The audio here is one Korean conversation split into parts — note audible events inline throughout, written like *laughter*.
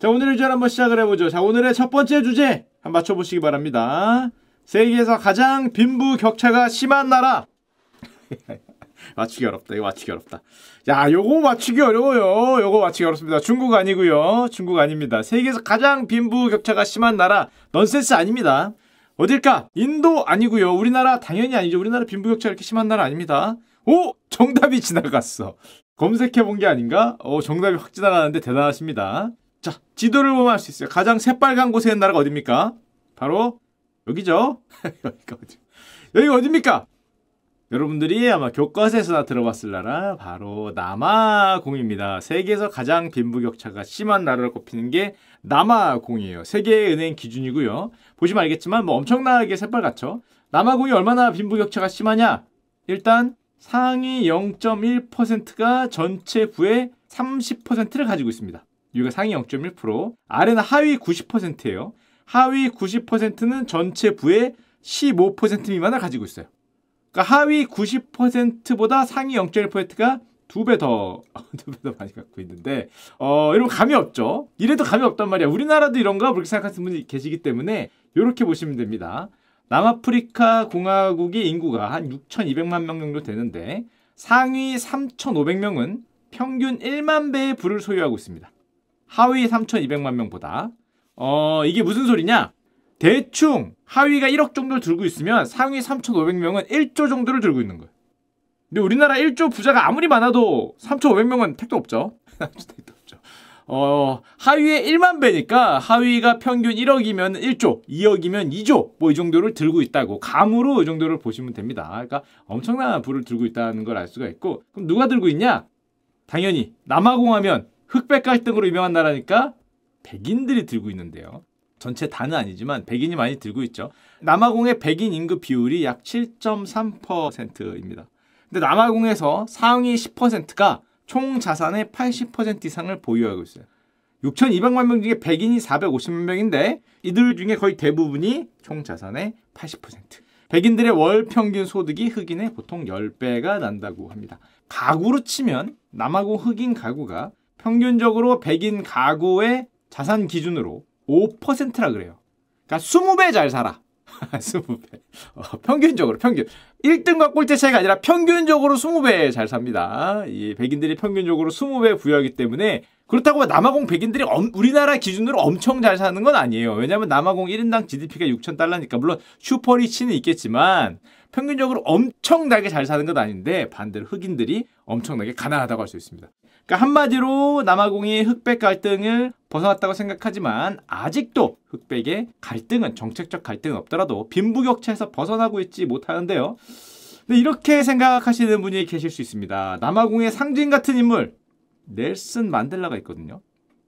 자, 오늘의 주제 한번 시작을 해보죠. 자, 오늘의 첫 번째 주제 한번 맞춰보시기 바랍니다. 세계에서 가장 빈부 격차가 심한 나라. *laughs* 맞추기 어렵다. 이거 맞추기 어렵다. 야, 요거 맞추기 어려워요. 요거 맞추기 어렵습니다. 중국 아니고요. 중국 아닙니다. 세계에서 가장 빈부 격차가 심한 나라. 넌센스 아닙니다. 어딜까? 인도 아니고요. 우리나라 당연히 아니죠. 우리나라 빈부 격차 가 이렇게 심한 나라 아닙니다. 오, 정답이 지나갔어. 검색해 본 게 아닌가? 어, 정답이 확 지나가는데 대단하십니다. 자, 지도를 보면 알 수 있어요. 가장 새빨간 곳에 있는 나라가 어딥니까? 바로 여기죠. *laughs* 여기가 어디? 여기 어딥니까? 여러분들이 아마 교과서에서나 들어봤을 나라 바로 남아공입니다. 세계에서 가장 빈부격차가 심한 나라를 꼽히는 게 남아공이에요. 세계은행 기준이고요. 보시면 알겠지만 뭐 엄청나게 새빨갛죠. 남아공이 얼마나 빈부격차가 심하냐? 일단 상위 0.1%가 전체 부의 30%를 가지고 있습니다. 여기가 상위 0.1%, 아래는 하위 90%예요. 하위 90%는 전체 부의 15% 미만을 가지고 있어요. 그러니까 하위 90%보다 상위 0.1%가 두 배 더, *laughs* 두 배 더 많이 갖고 있는데, 어, 이런 감이 없죠? 이래도 감이 없단 말이야. 우리나라도 이런가? 그렇게 생각하시는 분이 계시기 때문에, 이렇게 보시면 됩니다. 남아프리카 공화국의 인구가 한 6,200만 명 정도 되는데, 상위 3,500명은 평균 1만 배의 부를 소유하고 있습니다. 하위 3,200만 명보다 어 이게 무슨 소리냐? 대충 하위가 1억 정도를 들고 있으면 상위 3,500명은 1조 정도를 들고 있는 거예요. 근데 우리나라 1조 부자가 아무리 많아도 3,500명은 택도 없죠. *laughs* 택도 없죠. 어, 하위의 1만 배니까 하위가 평균 1억이면 1조, 2억이면 2조 뭐 이 정도를 들고 있다고 감으로 이 정도를 보시면 됩니다. 그러니까 엄청난 부를 들고 있다는 걸 알 수가 있고 그럼 누가 들고 있냐? 당연히 남아공하면 흑백 갈등으로 유명한 나라니까 백인들이 들고 있는데요. 전체 다는 아니지만 백인이 많이 들고 있죠. 남아공의 백인 임금 비율이 약 7.3%입니다. 근데 남아공에서 상위 10%가 총 자산의 80% 이상을 보유하고 있어요. 6,200만 명 중에 백인이 450만 명인데 이들 중에 거의 대부분이 총 자산의 80%. 백인들의 월 평균 소득이 흑인의 보통 10배가 난다고 합니다. 가구로 치면 남아공 흑인 가구가 평균적으로 백인 가구의 자산 기준으로 5%라 그래요. 그러니까 20배 잘 살아. 20배. *laughs* 어, 평균적으로 평균. 1등과 꼴찌 차이가 아니라 평균적으로 20배 잘 삽니다. 이 백인들이 평균적으로 20배 부여하기 때문에 그렇다고 남아공 백인들이 엄, 우리나라 기준으로 엄청 잘 사는 건 아니에요. 왜냐하면 남아공 1인당 GDP가 6천달러니까 물론 슈퍼리치는 있겠지만 평균적으로 엄청나게 잘 사는 건 아닌데 반대로 흑인들이 엄청나게 가난하다고 할 수 있습니다. 그러니까 한마디로 남아공이 흑백 갈등을 벗어났다고 생각하지만 아직도 흑백의 갈등은 정책적 갈등은 없더라도 빈부격차에서 벗어나고 있지 못하는데요. 이렇게 생각하시는 분이 계실 수 있습니다. 남아공의 상징 같은 인물 넬슨 만델라가 있거든요.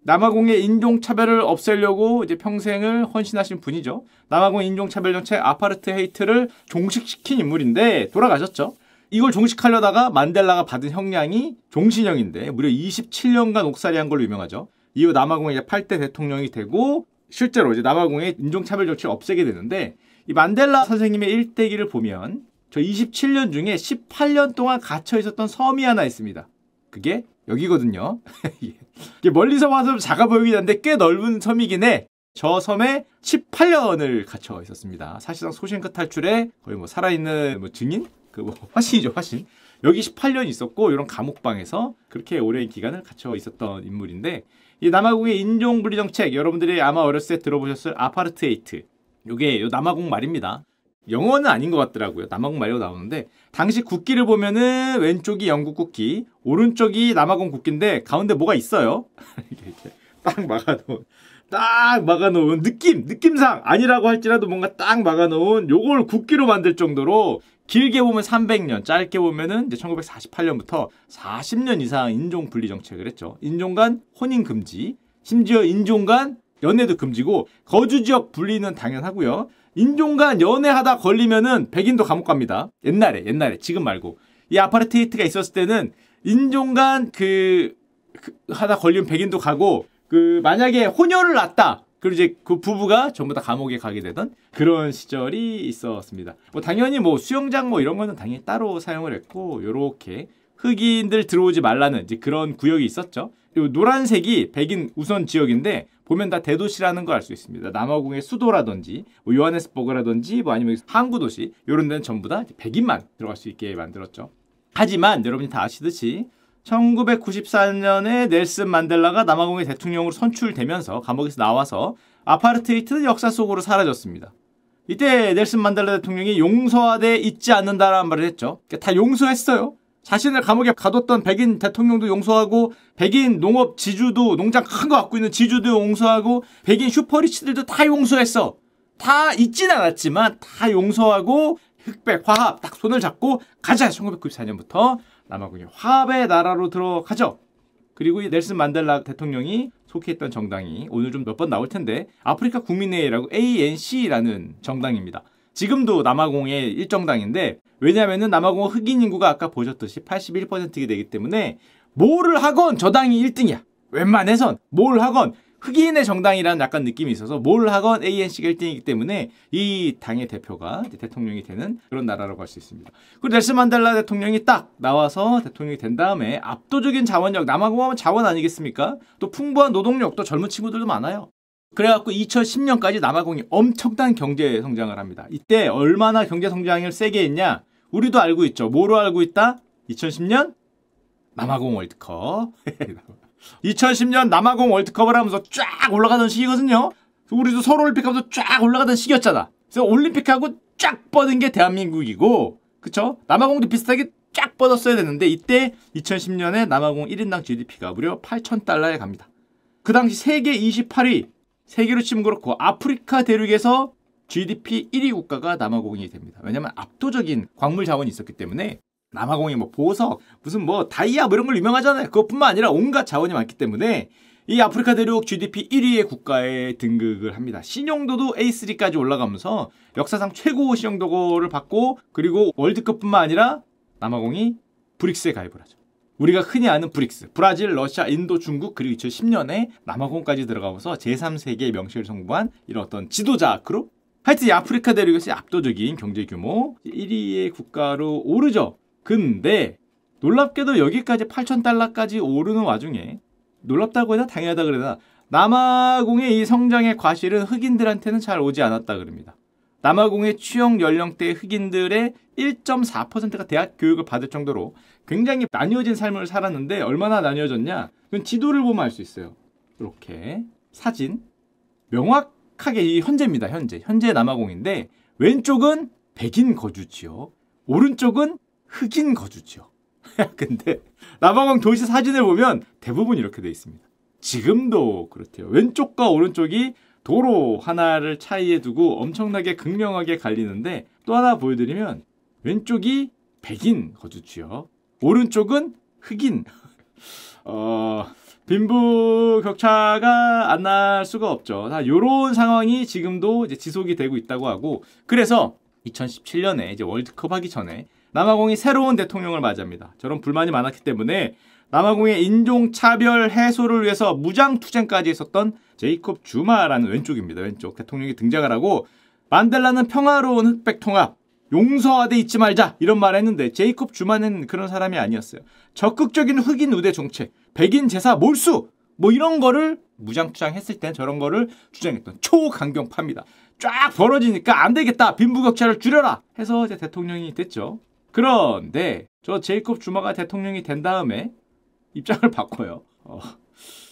남아공의 인종차별을 없애려고 이제 평생을 헌신하신 분이죠. 남아공 인종차별 정책 아파르트 헤이트를 종식시킨 인물인데 돌아가셨죠. 이걸 종식하려다가 만델라가 받은 형량이 종신형인데 무려 27년간 옥살이 한 걸로 유명하죠. 이후 남아공의 8대 대통령이 되고 실제로 이제 남아공의 인종차별 조치를 없애게 되는데 이 만델라 선생님의 일대기를 보면 저 27년 중에 18년 동안 갇혀 있었던 섬이 하나 있습니다. 그게 여기거든요. *laughs* 예. 이게 멀리서 봐서 작아 보이긴 한데 꽤 넓은 섬이긴 해. 저 섬에 18년을 갇혀 있었습니다. 사실상 소신과 탈출에 거의 뭐 살아있는 뭐 증인? 그뭐 *laughs* 화신이죠 화신 여기 18년 있었고 이런 감옥방에서 그렇게 오랜 기간을 갇혀 있었던 인물인데 이 남아공의 인종분리 정책 여러분들이 아마 어렸을 때 들어보셨을 아파르트헤이트 이게 남아공 말입니다. 영어는 아닌 것 같더라고요. 남아공 말로 나오는데 당시 국기를 보면은 왼쪽이 영국 국기, 오른쪽이 남아공 국기인데 가운데 뭐가 있어요? *laughs* 이렇게 딱 막아놓은 딱 막아놓은 느낌 느낌상 아니라고 할지라도 뭔가 딱 막아놓은 요걸 국기로 만들 정도로 길게 보면 300년, 짧게 보면은 이제 1948년부터 40년 이상 인종 분리 정책을 했죠. 인종 간 혼인 금지, 심지어 인종 간 연애도 금지고 거주 지역 분리는 당연하고요. 인종 간 연애하다 걸리면은 백인도 감옥 갑니다. 옛날에 옛날에 지금 말고 이 아파르테이트가 있었을 때는 인종 간그 그, 하다 걸리면 백인도 가고 그 만약에 혼혈을 낳다 그리고 이제 그 부부가 전부 다 감옥에 가게 되던 그런 시절이 있었습니다. 뭐 당연히 뭐 수영장 뭐 이런 거는 당연히 따로 사용을 했고 요렇게 흑인들 들어오지 말라는 이제 그런 구역이 있었죠. 그리고 노란색이 백인 우선 지역인데 보면 다 대도시라는 걸 알 수 있습니다. 남아공의 수도라든지 뭐 요하네스버그라든지 뭐 아니면 항구 도시 요런 데는 전부 다 백인만 들어갈 수 있게 만들었죠. 하지만 여러분이 다 아시듯이 1994년에 넬슨 만델라가 남아공의 대통령으로 선출되면서 감옥에서 나와서 아파르테이트 는 역사 속으로 사라졌습니다. 이때 넬슨 만델라 대통령이 용서하되 잊지 않는다라는 말을 했죠. 그러니까 다 용서했어요. 자신을 감옥에 가뒀던 백인 대통령도 용서하고 백인 농업 지주도 농장 큰 거 갖고 있는 지주도 용서하고 백인 슈퍼리치들도 다 용서했어. 다 잊진 않았지만 다 용서하고 흑백 화합 딱 손을 잡고 가자 1994년부터 남아공이 화합의 나라로 들어가죠. 그리고 넬슨 만델라 대통령이 속해했던 정당이 오늘 좀 몇 번 나올 텐데 아프리카 국민회의라고 ANC라는 정당입니다. 지금도 남아공의 일정당인데 왜냐하면 남아공 흑인 인구가 아까 보셨듯이 81%이 되기 때문에 뭐를 하건 저당이 1등이야. 웬만해선 뭘 하건 흑인의 정당이라는 약간 느낌이 있어서 뭘 하건 a n c 결정이기 때문에 이 당의 대표가 대통령이 되는 그런 나라라고 할 수 있습니다. 그리고 넬슨 만델라 대통령이 딱 나와서 대통령이 된 다음에 압도적인 자원력, 남아공하면 자원 아니겠습니까? 또 풍부한 노동력, 도 젊은 친구들도 많아요. 그래갖고 2010년까지 남아공이 엄청난 경제 성장을 합니다. 이때 얼마나 경제 성장을 세게 했냐? 우리도 알고 있죠. 뭐로 알고 있다? 2010년 남아공 월드컵. *laughs* 2010년 남아공 월드컵을 하면서 쫙 올라가던 시기거든요. 우리도 서울 올림픽하면서 쫙 올라가던 시기였잖아. 그래서 올림픽하고 쫙 뻗은 게 대한민국이고 그쵸? 남아공도 비슷하게 쫙 뻗었어야 되는데 이때 2010년에 남아공 1인당 GDP가 무려 8,000달러에 갑니다. 그 당시 세계 28위, 세계로 치면 그렇고 아프리카 대륙에서 GDP 1위 국가가 남아공이 됩니다. 왜냐면 압도적인 광물 자원이 있었기 때문에 남아공이 뭐 보석, 무슨 뭐 다이아 뭐 이런 걸 유명하잖아요. 그것뿐만 아니라 온갖 자원이 많기 때문에 이 아프리카 대륙 GDP 1위의 국가에 등극을 합니다. 신용도도 A3까지 올라가면서 역사상 최고 신용도를 받고 그리고 월드컵뿐만 아니라 남아공이 브릭스에 가입을 하죠. 우리가 흔히 아는 브릭스, 브라질, 러시아, 인도, 중국 그리고 2010년에 남아공까지 들어가면서 제3세계의 명실을 성공한 이런 어떤 지도자 그룹 하여튼 이 아프리카 대륙에서 압도적인 경제 규모 1위의 국가로 오르죠. 근데 놀랍게도 여기까지 8,000달러까지 오르는 와중에 놀랍다고 해나 당연하다 그러나 남아공의 이 성장의 과실은 흑인들한테는 잘 오지 않았다 그럽니다. 남아공의 취업 연령대 흑인들의 1.4%가 대학 교육을 받을 정도로 굉장히 나뉘어진 삶을 살았는데 얼마나 나뉘어졌냐? 그건 지도를 보면 알 수 있어요. 이렇게 사진 명확하게 이 현재입니다. 현재 현재 남아공인데 왼쪽은 백인 거주 지역, 오른쪽은 흑인 거주지요. *laughs* 근데 남아공 도시 사진을 보면 대부분 이렇게 돼 있습니다. 지금도 그렇대요. 왼쪽과 오른쪽이 도로 하나를 차이에 두고 엄청나게 극명하게 갈리는데 또 하나 보여드리면 왼쪽이 백인 거주지요. 오른쪽은 흑인. *laughs* 어, 빈부 격차가 안 날 수가 없죠. 다 요런 상황이 지금도 이제 지속이 되고 있다고 하고 그래서 2017년에 이제 월드컵 하기 전에 남아공이 새로운 대통령을 맞이합니다. 저런 불만이 많았기 때문에 남아공의 인종차별 해소를 위해서 무장투쟁까지 했었던 제이콥 주마라는 왼쪽입니다. 왼쪽 대통령이 등장을 하고 만델라는 평화로운 흑백 통합, 용서하되 잊지 말자 이런 말을 했는데 제이콥 주마는 그런 사람이 아니었어요. 적극적인 흑인 우대 정책, 백인 제사 몰수 뭐 이런 거를 무장투쟁했을 땐 저런 거를 주장했던 초강경파입니다. 쫙 벌어지니까 안 되겠다 빈부격차를 줄여라 해서 이제 대통령이 됐죠. 그런데 저 제이콥 주마가 대통령이 된 다음에 입장을 *laughs* 바꿔요. 어,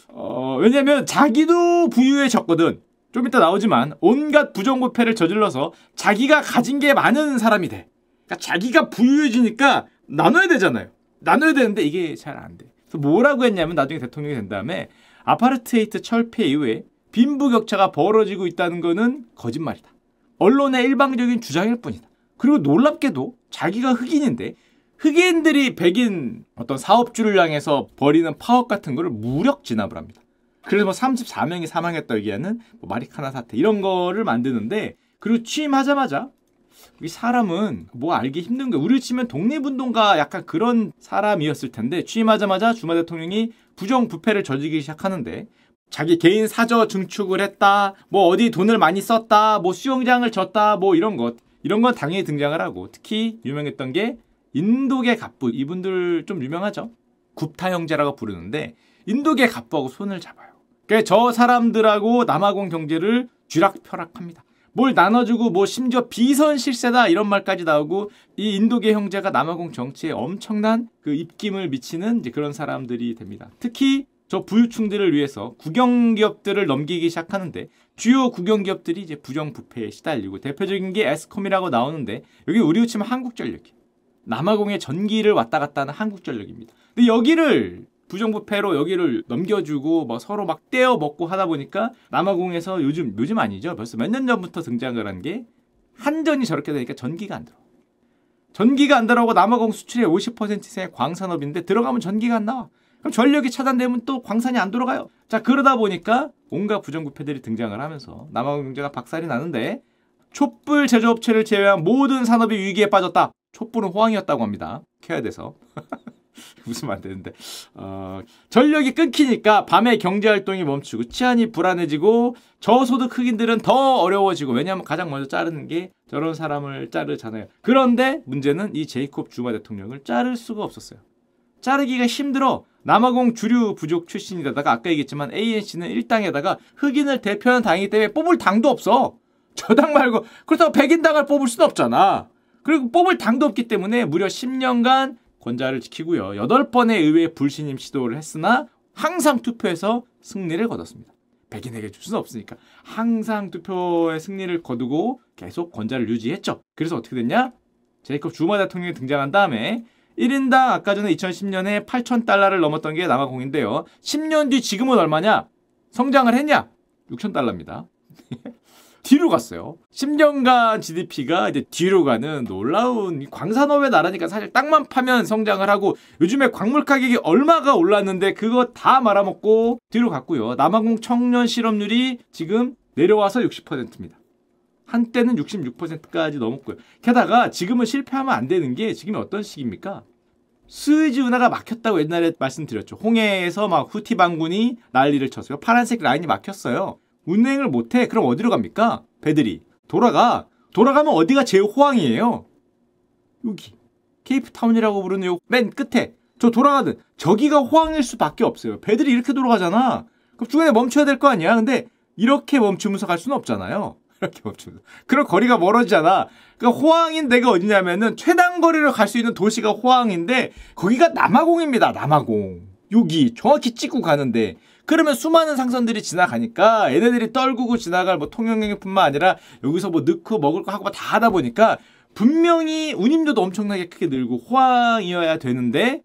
어, 왜냐면 자기도 부유해졌거든. 좀 이따 나오지만 온갖 부정부패를 저질러서 자기가 가진 게 많은 사람이 돼. 그러니까 자기가 부유해지니까 나눠야 되잖아요. 나눠야 되는데 이게 잘 안 돼. 그래서 뭐라고 했냐면 나중에 대통령이 된 다음에 아파르트헤이트 철폐 이후에 빈부격차가 벌어지고 있다는 거는 거짓말이다. 언론의 일방적인 주장일 뿐이다. 그리고 놀랍게도 자기가 흑인인데 흑인들이 백인 어떤 사업주를 향해서 벌이는 파업 같은 거를 무력 진압을 합니다. 그래서 뭐 34명이 사망했다 얘기하는 뭐 마리카나 사태 이런 거를 만드는데 그리고 취임하자마자 이 사람은 뭐 알기 힘든 거야. 우리 치면 독립운동가 약간 그런 사람이었을 텐데 취임하자마자 주마 대통령이 부정부패를 저지기 시작하는데 자기 개인 사저 증축을 했다 뭐 어디 돈을 많이 썼다 뭐 수영장을 졌다 뭐 이런 것 이런 건 당연히 등장을 하고 특히 유명했던 게 인도계 갑부 이분들 좀 유명하죠. 굽타 형제라고 부르는데 인도계 갑부하고 손을 잡아요. 그러니까 저 사람들하고 남아공 경제를 쥐락펴락합니다. 뭘 나눠주고 뭐 심지어 비선실세다 이런 말까지 나오고 이 인도계 형제가 남아공 정치에 엄청난 그 입김을 미치는 이제 그런 사람들이 됩니다. 특히 저 부유층들을 위해서 국영기업들을 넘기기 시작하는데 주요 국영기업들이 이제 부정부패에 시달리고 대표적인 게 에스컴이라고 나오는데 여기 우리로 치면 한국전력 이 남아공의 전기를 왔다 갔다 하는 한국전력입니다. 근데 여기를 부정부패로 여기를 넘겨주고 막 뭐 서로 막 떼어 먹고 하다 보니까 남아공에서 요즘 요즘 아니죠 벌써 몇 년 전부터 등장을 한게 한전이 저렇게 되니까 전기가 안 들어. 전기가 안 들어오고 남아공 수출의 50%의 이상 광산업인데 들어가면 전기가 안 나와. 그럼 전력이 차단되면 또 광산이 안 돌아가요. 자 그러다 보니까 온갖 부정부패들이 등장을 하면서 남아공 경제가 박살이 나는데 촛불 제조업체를 제외한 모든 산업이 위기에 빠졌다. 촛불은 호황이었다고 합니다. 켜야 돼서. *laughs* 웃으면 안 되는데 어, 전력이 끊기니까 밤에 경제활동이 멈추고 치안이 불안해지고 저소득 흑인들은 더 어려워지고 왜냐하면 가장 먼저 자르는 게 저런 사람을 자르잖아요 그런데 문제는 이 제이콥 주마 대통령을 자를 수가 없었어요 자르기가 힘들어 남아공 주류 부족 출신이다가 아까 얘기했지만 ANC는 1당에다가 흑인을 대표하는 당이기 때문에 뽑을 당도 없어. 저당 말고 그렇다고 백인당을 뽑을 순 없잖아. 그리고 뽑을 당도 없기 때문에 무려 10년간 권좌를 지키고요. 8번의 의회 불신임 시도를 했으나 항상 투표해서 승리를 거뒀습니다. 백인에게 줄 수는 없으니까 항상 투표의 승리를 거두고 계속 권좌를 유지했죠. 그래서 어떻게 됐냐? 제이콥 주마 대통령이 등장한 다음에 1인당 아까 전에 2010년에 8천달러를 넘었던 게 남아공인데요. 10년 뒤 지금은 얼마냐? 성장을 했냐? 6천달러입니다 *laughs* 뒤로 갔어요. 10년간 GDP가 이제 뒤로 가는 놀라운 광산업의 나라니까 사실 땅만 파면 성장을 하고 요즘에 광물 가격이 얼마가 올랐는데 그거 다 말아먹고 뒤로 갔고요. 남아공 청년 실업률이 지금 내려와서 60%입니다. 한때는 66%까지 넘었고요. 게다가 지금은 실패하면 안 되는 게 지금이 어떤 시기입니까? 스위즈 운하가 막혔다고 옛날에 말씀드렸죠. 홍해에서 막 후티 반군이 난리를 쳤어요. 파란색 라인이 막혔어요. 운행을 못해. 그럼 어디로 갑니까? 배들이. 돌아가. 돌아가면 어디가 제일 호황이에요? 여기. 케이프타운이라고 부르는 요 맨 끝에. 저 돌아가든. 저기가 호황일 수밖에 없어요. 배들이 이렇게 돌아가잖아. 그럼 중간에 멈춰야 될 거 아니야. 근데 이렇게 멈추면서 갈 수는 없잖아요. 이렇게 멈춥니다. 그럼 거리가 멀어지잖아. 그러니까 호황인 데가 어디냐면은 최단 거리를 갈 수 있는 도시가 호황인데 거기가 남아공입니다. 남아공. 여기 정확히 찍고 가는데 그러면 수많은 상선들이 지나가니까 얘네들이 떨구고 지나갈 뭐 통영행위뿐만 아니라 여기서 뭐 넣고 먹을 거 하고 다 하다 보니까 분명히 운임료도 엄청나게 크게 늘고 호황이어야 되는데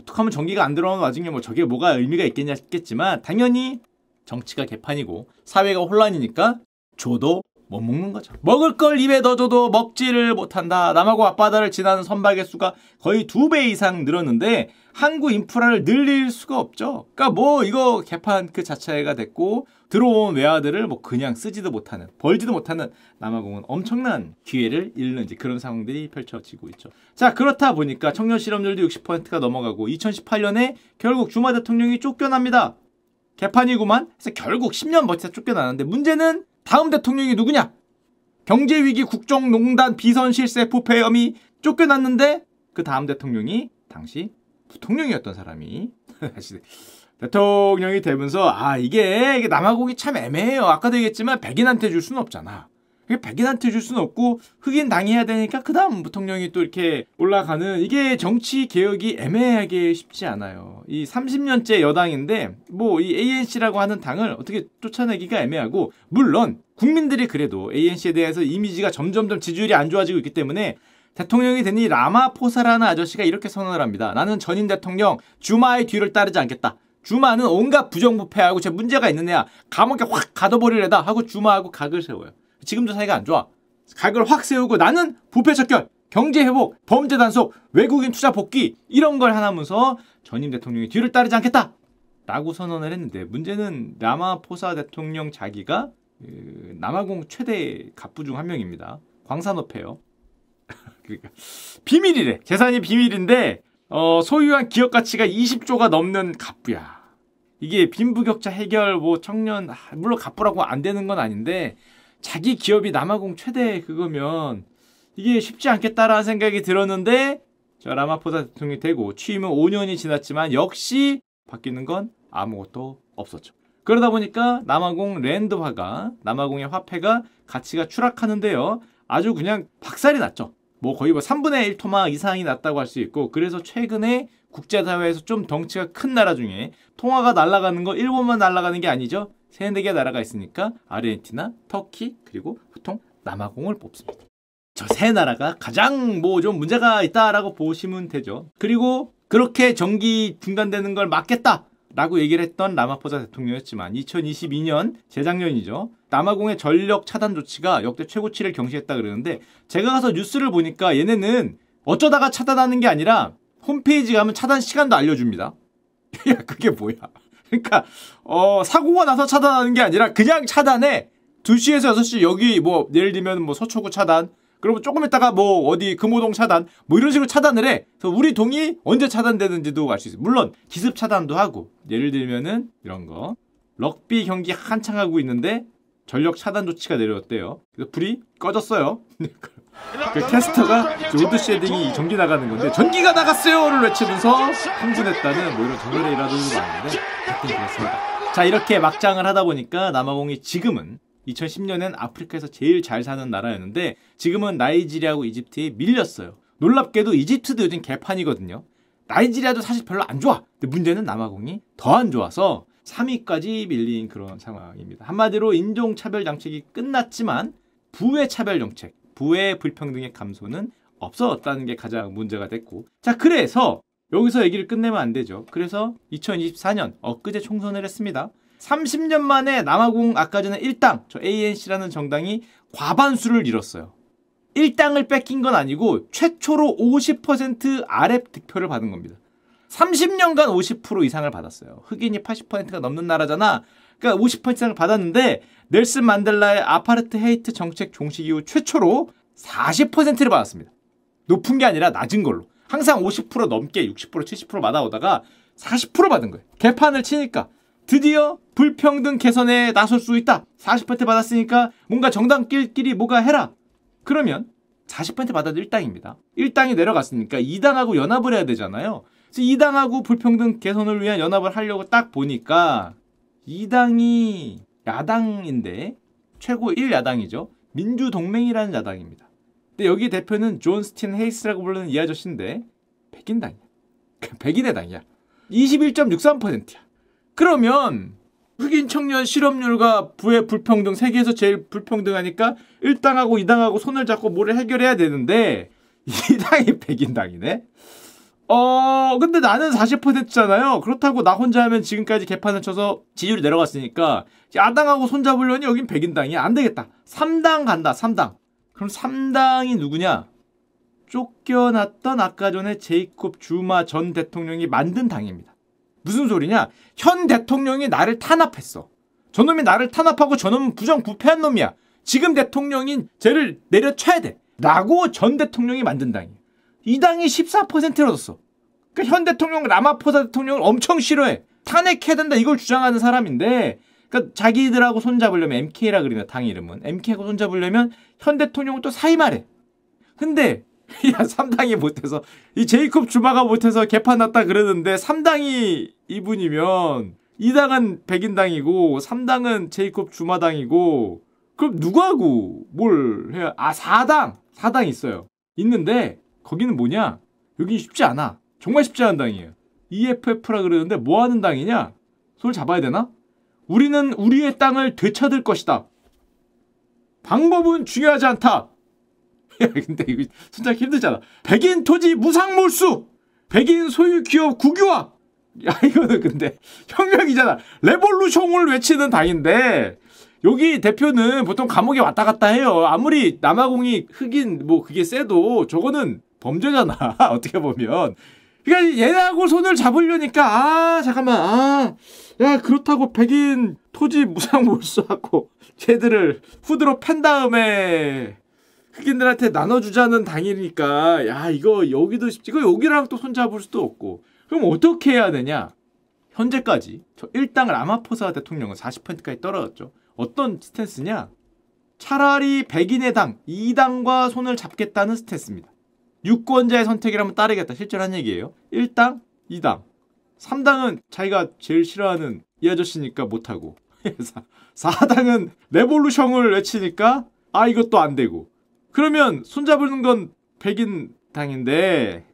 어떻게 하면 전기가 안들어오는 와중에 뭐 저게 뭐가 의미가 있겠냐 싶겠지만 당연히 정치가 개판이고 사회가 혼란이니까 줘도 못 뭐 먹는 거죠. 먹을 걸 입에 넣어줘도 먹지를 못한다. 남하고 앞바다를 지나는 선박 의수가 거의 두 배 이상 늘었는데 항구 인프라를 늘릴 수가 없죠. 그러니까 뭐 이거 개판 그 자체가 됐고 들어온 외화들을 뭐 그냥 쓰지도 못하는 벌지도 못하는 남아공은 엄청난 기회를 잃는 이 그런 상황들이 펼쳐지고 있죠. 자 그렇다 보니까 청년 실업률도 60%가 넘어가고 2018년에 결국 주마 대통령이 쫓겨납니다. 개판이구만. 그래서 결국 10년 버티다 쫓겨나는데 문제는 다음 대통령이 누구냐? 경제위기 국정농단 비선실세 부패 혐의 쫓겨났는데 그 다음 대통령이 당시 부통령이었던 사람이 다시 *laughs* 대통령이 되면서 아 이게, 이게 남아공이 참 애매해요. 아까도 얘기했지만 백인한테 줄 수는 없잖아. 그게 백인한테 줄 수는 없고 흑인 당해야 되니까 그 다음 부통령이 또 이렇게 올라가는 이게 정치 개혁이 애매하게 쉽지 않아요. 이 30년째 여당인데 뭐 이 ANC라고 하는 당을 어떻게 쫓아내기가 애매하고 물론 국민들이 그래도 ANC에 대해서 이미지가 점점점 지지율이 안 좋아지고 있기 때문에 대통령이 되니 라마포사라는 아저씨가 이렇게 선언을 합니다. 나는 전임 대통령 주마의 뒤를 따르지 않겠다. 주마는 온갖 부정부패하고 제 문제가 있는 애야. 감옥에 확 가둬버리려다 하고 주마하고 각을 세워요. 지금도 사이가 안 좋아. 각을 확 세우고 나는 부패 척결, 경제 회복, 범죄 단속, 외국인 투자 복귀 이런 걸 하나면서 전임 대통령이 뒤를 따르지 않겠다. 라고 선언을 했는데 문제는 남아포사 대통령 자기가 그, 남아공 최대 갑부 중 한 명입니다. 광산업해요. *laughs* 그러니까 비밀이래. 재산이 비밀인데 어, 소유한 기업 가치가 20조가 넘는 갑부야. 이게 빈부격차 해결 뭐 청년 아, 물론 갑부라고 안 되는 건 아닌데 자기 기업이 남아공 최대 그거면 이게 쉽지 않겠다라는 생각이 들었는데 저 라마포사 대통령이 되고 취임은 5년이 지났지만 역시 바뀌는 건 아무것도 없었죠. 그러다 보니까 남아공 랜드화가 남아공의 화폐가 가치가 추락하는데요. 아주 그냥 박살이 났죠. 뭐 거의 뭐 3분의 1토막 이상이 났다고 할 수 있고 그래서 최근에 국제사회에서 좀 덩치가 큰 나라 중에 통화가 날아가는 거 일본만 날아가는 게 아니죠. 세네 네 개 나라가 있으니까 아르헨티나, 터키 그리고 보통 남아공을 뽑습니다. 저 세 나라가 가장 뭐 좀 문제가 있다라고 보시면 되죠. 그리고 그렇게 정기 중단되는 걸 막겠다. 라고 얘기를 했던 라마포사 대통령이었지만 2022년 재작년이죠. 남아공의 전력 차단 조치가 역대 최고치를 경시했다 그러는데 제가 가서 뉴스를 보니까 얘네는 어쩌다가 차단하는 게 아니라 홈페이지 가면 차단 시간도 알려줍니다. *laughs* 야 그게 뭐야. 그러니까 어 사고가 나서 차단하는 게 아니라 그냥 차단해. 2시에서 6시 여기 뭐 예를 들면 뭐 서초구 차단 그러면 조금 있다가 뭐 어디 금호동 차단 뭐 이런 식으로 차단을 해. 그래서 우리 동이 언제 차단되는지도 알 수 있어. 물론 기습 차단도 하고 예를 들면은 이런 거 럭비 경기 한창 하고 있는데 전력 차단 조치가 내려왔대요. 그래서 불이 꺼졌어요. *laughs* 네, 그 캐스터가 그 로드 쉐딩이 전기 나가는 건데 전기가 나갔어요를 외치면서 흥분했다는 뭐 이런 정글이라도지 많은데 하여 그렇습니다. 자 이렇게 막장을 하다 보니까 남아공이 지금은 2010년엔 아프리카에서 제일 잘 사는 나라였는데 지금은 나이지리아하고 이집트에 밀렸어요. 놀랍게도 이집트도 요즘 개판이거든요. 나이지리아도 사실 별로 안 좋아. 근데 문제는 남아공이 더 안 좋아서 3위까지 밀린 그런 상황입니다. 한마디로 인종차별 정책이 끝났지만 부의 차별 정책, 부의 불평등의 감소는 없어졌다는 게 가장 문제가 됐고 자 그래서 여기서 얘기를 끝내면 안 되죠. 그래서 2024년 엊그제 총선을 했습니다. 30년 만에 남아공 아까 전에 1당 저 ANC라는 정당이 과반수를 잃었어요. 1당을 뺏긴 건 아니고 최초로 50% 아래 득표를 받은 겁니다. 30년간 50% 이상을 받았어요. 흑인이 80%가 넘는 나라잖아. 그러니까 50%를 받았는데 넬슨 만델라의 아파르트 헤이트 정책 종식 이후 최초로 40%를 받았습니다. 높은 게 아니라 낮은 걸로. 항상 50% 넘게 60% 70% 받아오다가 40% 받은 거예요. 개판을 치니까 드디어 불평등 개선에 나설 수 있다. 40% 받았으니까 뭔가 정당끼리 뭐가 해라. 그러면 40% 받아도 1당입니다. 1당이 내려갔으니까 2당하고 연합을 해야 되잖아요. 그래서 2당하고 불평등 개선을 위한 연합을 하려고 딱 보니까 이당이 야당인데 최고 1야당이죠. 민주동맹이라는 야당입니다. 근데 여기 대표는 존 스틴 헤이스라고 불리는 이 아저씨인데 백인당이야. *laughs* 백인의 당이야. 21.63%야. 그러면 흑인 청년 실업률과 부의 불평등 세계에서 제일 불평등하니까 1당하고 2당하고 손을 잡고 뭐를 해결해야 되는데 2당이 백인당이네. 어 근데 나는 40%잖아요 그렇다고 나 혼자 하면 지금까지 개판을 쳐서 지지율이 내려갔으니까 야당하고 손잡으려니 여긴 백인당이 야 안되겠다 3당 간다 3당 그럼 3당이 누구냐 쫓겨났던 아까 전에 제이콥 주마 전 대통령이 만든 당입니다 무슨 소리냐 현 대통령이 나를 탄압했어 저놈이 나를 탄압하고 저놈은 부정부패한 놈이야 지금 대통령인 쟤를 내려쳐야 돼 라고 전 대통령이 만든 당이에요 이당이 14%로졌어. 그러니까 현 대통령 라마포사 대통령을 엄청 싫어해. 탄핵해야 된다 이걸 주장하는 사람인데 그러니까 자기들하고 손잡으려면 MK라 그러면 당 이름은 MK하고 손잡으려면 현 대통령은 또 사임하래. 근데 *laughs* 야 3당이 못해서 이 제이콥 주마가 못해서 개판 났다 그러는데 3당이 이분이면 2당은 백인당이고 3당은 제이콥 주마당이고 그럼 누구하고 뭘 해야 아 4당 4당 있어요. 있는데 거기는 뭐냐? 여기 쉽지 않아. 정말 쉽지 않은 당이에요. EFF라 그러는데 뭐 하는 당이냐? 손을 잡아야 되나? 우리는 우리의 땅을 되찾을 것이다. 방법은 중요하지 않다. *laughs* 야, 근데 이거 진짜 힘들잖아. 백인 토지 무상몰수! 백인 소유 기업 국유화! 야, 이거는 근데 혁명이잖아. 레볼루션을 외치는 당인데, 여기 대표는 보통 감옥에 왔다 갔다 해요. 아무리 남아공이 흑인 뭐 그게 세도 저거는 범죄잖아. *laughs* 어떻게 보면. 그러니까 얘하고 손을 잡으려니까 아 잠깐만 아 야 그렇다고 백인 토지 무상 몰수하고 쟤들을 후드로 팬 다음에 흑인들한테 나눠주자는 당이니까 야 이거 여기도 쉽지 이거 여기랑 또 손잡을 수도 없고 그럼 어떻게 해야 되냐 현재까지 저 일당 라마포사 대통령은 40%까지 떨어졌죠 어떤 스탠스냐 차라리 백인의 당 이당과 손을 잡겠다는 스탠스입니다 유권자의 선택이라면 따르겠다. 실제로 한 얘기예요. 1당, 2당. 3당은 자기가 제일 싫어하는 이 아저씨니까 못하고 4당은 레볼루션을 외치니까 아 이것도 안 되고 그러면 손잡는 건 백인 당인데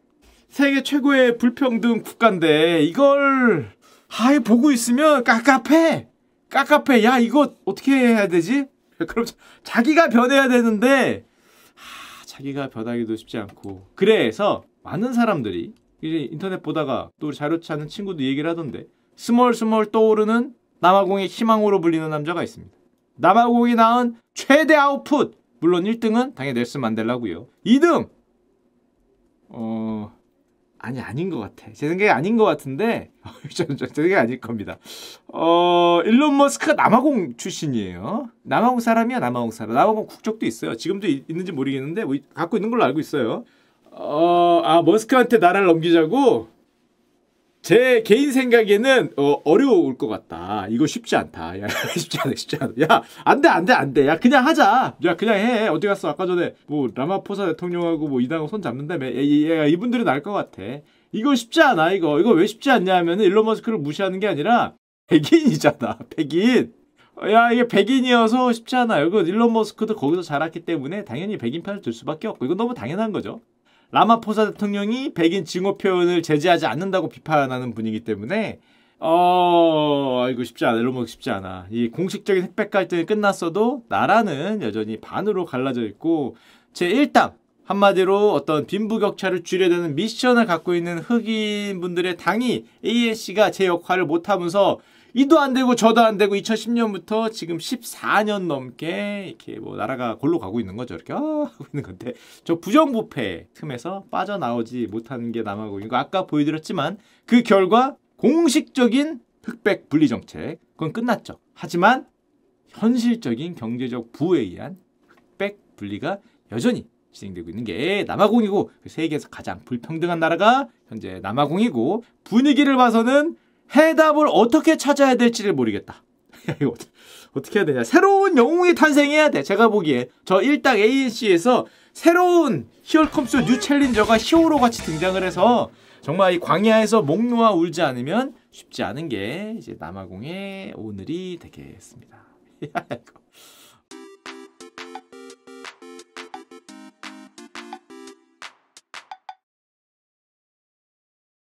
세계 최고의 불평등 국가인데 이걸 아예 보고 있으면 깝깝해 깝깝해 야 이거 어떻게 해야 되지? 그럼 자기가 변해야 되는데 자기가 변하기도 쉽지 않고 그래서 많은 사람들이 이제 인터넷 보다가 또 자료차 하는 친구도 얘기를 하던데 스멀스멀 떠오르는 남아공의 희망으로 불리는 남자가 있습니다. 남아공이 낳은 최대 아웃풋 물론 1등은 당연히 넬슨 만델라고요. 2등 어... 아니 아닌 것 같아. 제 생각이 아닌 것 같은데 *laughs* 제 생각이 아닐 겁니다. 어 일론 머스크가 남아공 출신이에요. 남아공 사람이야 남아공 사람. 남아공 국적도 있어요. 지금도 있는지 모르겠는데 뭐 갖고 있는 걸로 알고 있어요. 어아 머스크한테 나라를 넘기자고 제 개인 생각에는 어, 려울것 같다. 이거 쉽지 않다. 야, *laughs* 쉽지 않아, 쉽지 않아. 야, 안 돼, 안 돼, 안 돼. 야, 그냥 하자. 야, 그냥 해. 어디 갔어? 아까 전에 뭐 라마포사 대통령하고 뭐 이당하고 손 잡는다며. 야, 야, 이분들이 나을 것 같아. 이거 쉽지 않아, 이거. 이거 왜 쉽지 않냐 하면은 일론 머스크를 무시하는 게 아니라 백인이잖아, *laughs* 백인. 야, 이게 백인이어서 쉽지 않아 이거 일론 머스크도 거기서 자랐기 때문에 당연히 백인 편을 들 수밖에 없고, 이건 너무 당연한 거죠. 라마포사 대통령이 백인 증오 표현을 제재하지 않는다고 비판하는 분이기 때문에 어 이거 쉽지 않아 이런 거 쉽지 않아 이 공식적인 흑백 갈등이 끝났어도 나라는 여전히 반으로 갈라져 있고 제 1당 한마디로 어떤 빈부격차를 줄여야 되는 미션을 갖고 있는 흑인 분들의 당이 ANC가 제 역할을 못하면서 이도 안 되고 저도 안 되고 2010년부터 지금 14년 넘게 이렇게 뭐 나라가 골로 가고 있는 거죠. 이렇게 아 하고 있는 건데 저 부정부패 틈에서 빠져나오지 못하는 게 남아고 이거 아까 보여드렸지만 그 결과 공식적인 흑백 분리 정책 그건 끝났죠. 하지만 현실적인 경제적 부에 의한 흑백 분리가 여전히 진행되고 있는 게 남아공이고 그 세계에서 가장 불평등한 나라가 현재 남아공이고 분위기를 봐서는 해답을 어떻게 찾아야 될지를 모르겠다. *laughs* 어떻게 해야 되냐. 새로운 영웅이 탄생해야 돼. 제가 보기에. 저 1당 ANC에서 새로운 히얼컴스 뉴 챌린저가 히어로 같이 등장을 해서 정말 이 광야에서 목 놓아 울지 않으면 쉽지 않은 게 이제 남아공의 오늘이 되겠습니다. *laughs*